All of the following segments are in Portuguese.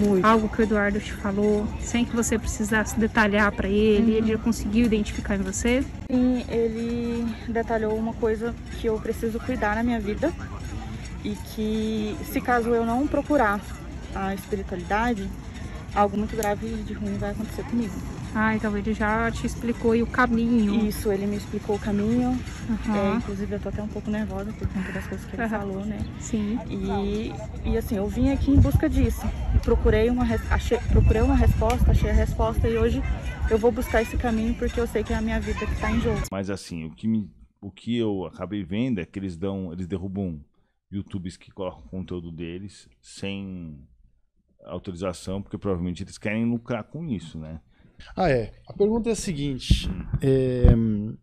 Muito. algo que o Eduardo te falou, sem que você precisasse detalhar para ele, uhum. ele já uhum. conseguiu identificar em você? Sim, ele detalhou uma coisa que eu preciso cuidar na minha vida e que, se caso eu não procurar a espiritualidade, algo muito grave de ruim vai acontecer comigo. Ah, então ele já te explicou o caminho. Isso, ele me explicou o caminho. Uhum. É, inclusive eu tô até um pouco nervosa por conta das coisas que ele uhum. falou, né? Sim. E, e assim, eu vim aqui em busca disso. Procurei uma, achei, procurei uma resposta, achei a resposta e hoje eu vou buscar esse caminho porque eu sei que é a minha vida que tá em jogo. Mas assim, o que, me, o que eu acabei vendo é que eles dão. Eles derrubam YouTubes que colocam conteúdo deles sem autorização, porque provavelmente eles querem lucrar com isso, né? Ah, é. A pergunta é a seguinte: hum. é,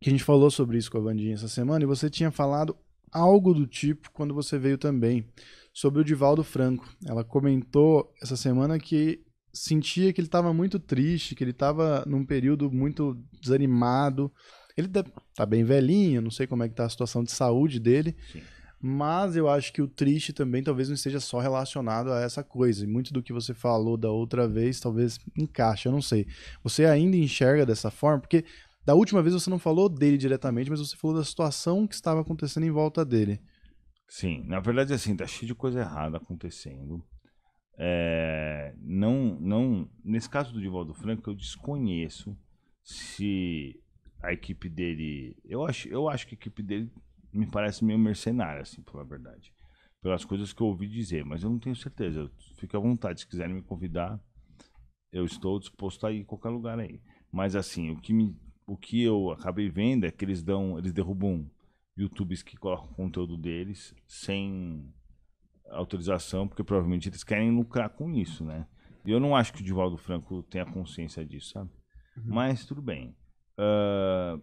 que a gente falou sobre isso com a Vandinha essa semana e você tinha falado algo do tipo quando você veio também, sobre o Divaldo Franco. Ela comentou essa semana que sentia que ele estava muito triste, que ele estava num período muito desanimado. Ele tá bem velhinho, não sei como é que tá a situação de saúde dele. Sim. Mas eu acho que o triste também talvez não esteja só relacionado a essa coisa. E muito do que você falou da outra vez talvez encaixe, eu não sei. Você ainda enxerga dessa forma? Porque da última vez você não falou dele diretamente, mas você falou da situação que estava acontecendo em volta dele. Sim, na verdade é assim, tá cheio de coisa errada acontecendo. É, não, não, nesse caso do Divaldo Franco, eu desconheço se a equipe dele, eu acho, eu acho que a equipe dele me parece meio mercenário, assim, pela verdade. Pelas coisas que eu ouvi dizer, mas eu não tenho certeza. Eu, fique à vontade, se quiserem me convidar, eu estou disposto a ir em qualquer lugar aí. Mas assim, o que, me, o que eu acabei vendo é que eles dão, eles derrubam YouTubes que colocam conteúdo deles sem autorização, porque provavelmente eles querem lucrar com isso, né? E eu não acho que o Divaldo Franco tenha consciência disso, sabe? Uhum. Mas tudo bem. Uh,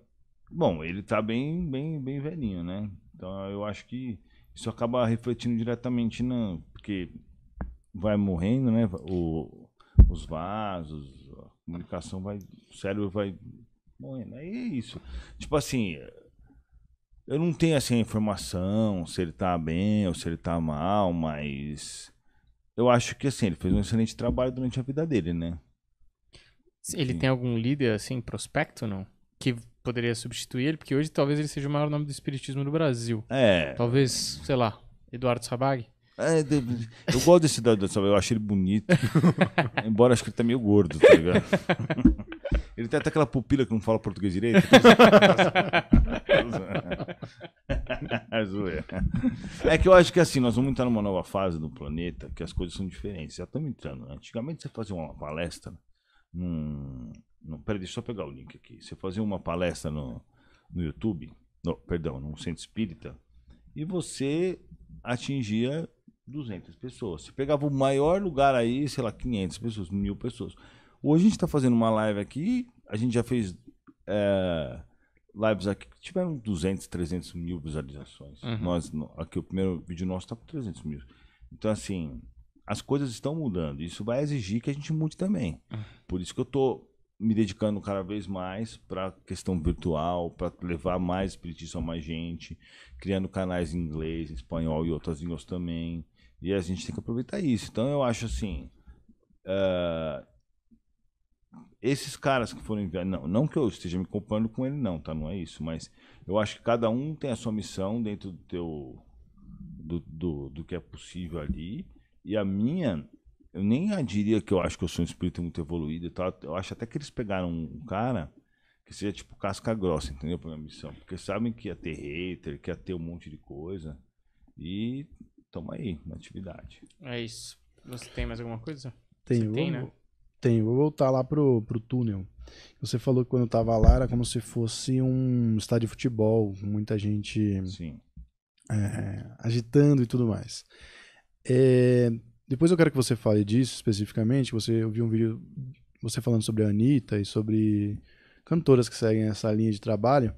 Bom, ele está bem, bem, bem velhinho, né? Então eu acho que isso acaba refletindo diretamente na. Porque vai morrendo, né? O, os vasos, a comunicação vai. O cérebro vai morrendo. Aí é isso. Tipo assim. Eu não tenho assim a informação se ele está bem ou se ele está mal, mas eu acho que assim, ele fez um excelente trabalho durante a vida dele, né? Ele Sim. tem algum líder assim, prospecto, não? que poderia substituir ele, porque hoje talvez ele seja o maior nome do espiritismo no Brasil. É. Talvez, sei lá, Eduardo Sabag. É, eu gosto desse Eduardo Sabag, eu acho ele bonito. Embora acho que ele tá meio gordo, tá ligado? Ele tem até aquela pupila que não fala português direito. É, é que eu acho que assim, nós vamos entrar numa nova fase do planeta que as coisas são diferentes. Já estamos entrando. Né? Antigamente você fazia uma palestra num não, peraí, deixa eu só pegar o link aqui. Você fazia uma palestra no, no YouTube, no, perdão, num centro espírita, e você atingia 200 pessoas. Você pegava o maior lugar aí, sei lá, 500 pessoas, mil pessoas. Hoje a gente está fazendo uma live aqui, a gente já fez é, lives aqui que tiveram 200, 300 mil visualizações. Uhum. Nós, aqui o primeiro vídeo nosso está com 300 mil. Então, assim, as coisas estão mudando. Isso vai exigir que a gente mude também. Uhum. Por isso que eu tô me dedicando cada vez mais para questão virtual, para levar mais espiritismo a mais gente, criando canais em inglês, em espanhol e outras línguas também. E a gente tem que aproveitar isso. Então eu acho assim. Uh, esses caras que foram enviados. Não, não que eu esteja me comparando com ele, não, tá? Não é isso. Mas eu acho que cada um tem a sua missão dentro do teu. do, do, do que é possível ali. E a minha eu nem diria que eu acho que eu sou um espírito muito evoluído e tal. Eu acho até que eles pegaram um cara que seja tipo casca grossa, entendeu? Pra minha missão. Porque sabem que ia ter hater, que ia ter um monte de coisa. E toma aí, na atividade. É isso. Você tem mais alguma coisa? Tenho. Você tem, né? Tenho. Vou voltar lá pro, pro túnel. Você falou que quando eu tava lá era como se fosse um estádio de futebol. Muita gente. Sim. É, agitando e tudo mais. É, depois eu quero que você fale disso especificamente. Você eu vi um vídeo você falando sobre a Anitta e sobre cantoras que seguem essa linha de trabalho.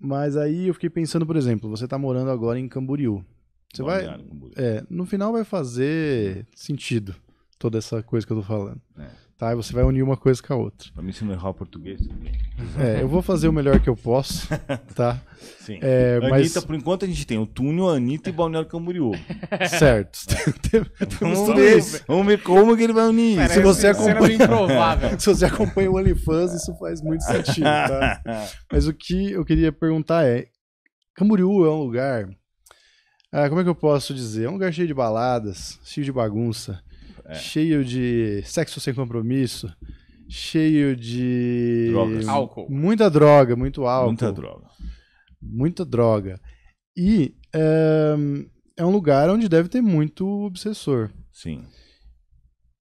Mas aí eu fiquei pensando, por exemplo, você está morando agora em Camboriú. Você vai, Camboriú. É, no final vai fazer sentido toda essa coisa que eu tô falando. É. Tá? E você vai unir uma coisa com a outra. Para mim, se não errar o português. É, eu vou fazer o melhor que eu posso, tá? Sim. É, Anitta, mas... por enquanto a gente tem o Túnel, a Anitta e Balneário Camboriú. Certo. Temos tudo isso. Vamos ver como que ele vai unir. Parece se você acompanha... se você acompanha o OnlyFans, isso faz muito sentido, tá? Mas o que eu queria perguntar é, Camboriú é um lugar... Ah, como é que eu posso dizer? É um lugar cheio de baladas, cheio de bagunça é. cheio de sexo sem compromisso, cheio de. Drogas. Álcool. Muita droga, muito álcool. Muita droga. Muita droga. E é, é um lugar onde deve ter muito obsessor. Sim.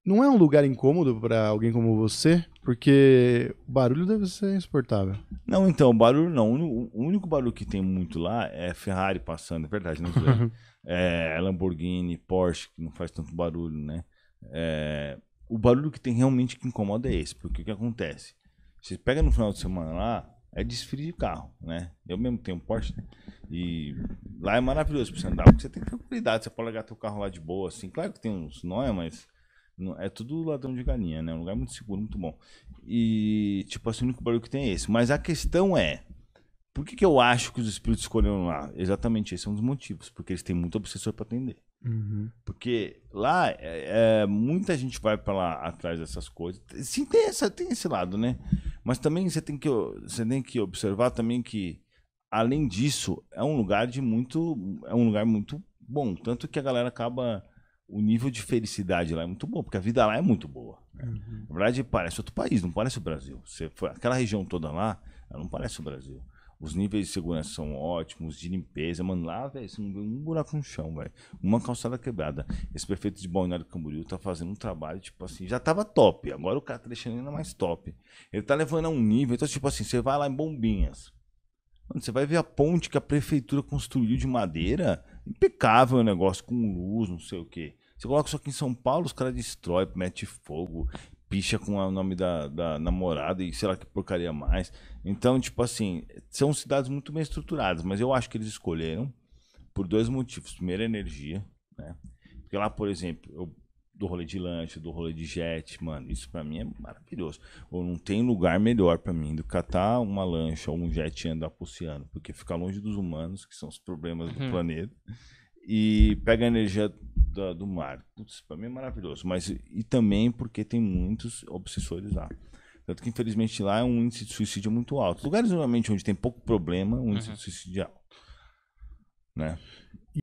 Não é um lugar incômodo para alguém como você, porque o barulho deve ser insuportável. Não, então, o barulho não. O único barulho que tem muito lá é Ferrari passando, é verdade, não né, sei. é Lamborghini, Porsche, que não faz tanto barulho, né? É, o barulho que tem realmente que incomoda é esse, porque o que acontece? Você pega no final de semana lá, é desfile de carro, né? Eu mesmo tenho um Porsche, né? E lá é maravilhoso pra você andar, porque você tem tranquilidade, você pode largar teu carro lá de boa, assim. Claro que tem uns nóia, mas é tudo ladrão de galinha, né? Um lugar muito seguro, muito bom. E, tipo assim, o único barulho que tem é esse. Mas a questão é, por que, que eu acho que os espíritos escolheram lá? Exatamente esse é um dos motivos, porque eles têm muito obsessor para atender. Uhum. Porque lá é, é, muita gente vai para lá atrás dessas coisas. Sim, tem, essa, tem esse lado, né? Mas também você tem, que, você tem que observar também que, além disso, é um lugar de muito. É um lugar muito bom. Tanto que a galera acaba. O nível de felicidade lá é muito bom, porque a vida lá é muito boa. Uhum. Na verdade, parece outro país, não parece o Brasil. Você foi, aquela região toda lá, não parece o Brasil. Os níveis de segurança são ótimos, de limpeza. Mano, lá, velho, você não vê um buraco no chão, velho. Uma calçada quebrada. Esse prefeito de Balneário Camboriú tá fazendo um trabalho, tipo assim, já tava top. Agora o cara tá deixando ainda mais top. Ele tá levando a um nível. Então, tipo assim, você vai lá em Bombinhas. Mano, você vai ver a ponte que a prefeitura construiu de madeira. Impecável o negócio, com luz, não sei o quê. Você coloca isso aqui em São Paulo, os caras destroem, mete fogo, picha com o nome da, da namorada e sei lá que porcaria mais. Então, tipo assim, são cidades muito bem estruturadas, mas eu acho que eles escolheram por dois motivos. Primeiro, energia, né? Porque lá, por exemplo, eu do rolê de lanche, do rolê de jet, mano, isso para mim é maravilhoso. Ou não tem lugar melhor para mim do que catar uma lancha ou um jet e andar pro oceano, porque fica longe dos humanos, que são os problemas do uhum. planeta, e pega energia da, do mar. Putz, pra mim é maravilhoso. Mas e também porque tem muitos obsessores lá. Tanto que, infelizmente, lá é um índice de suicídio muito alto. Lugares, normalmente, onde tem pouco problema, um índice uhum. de suicídio é alto. Né?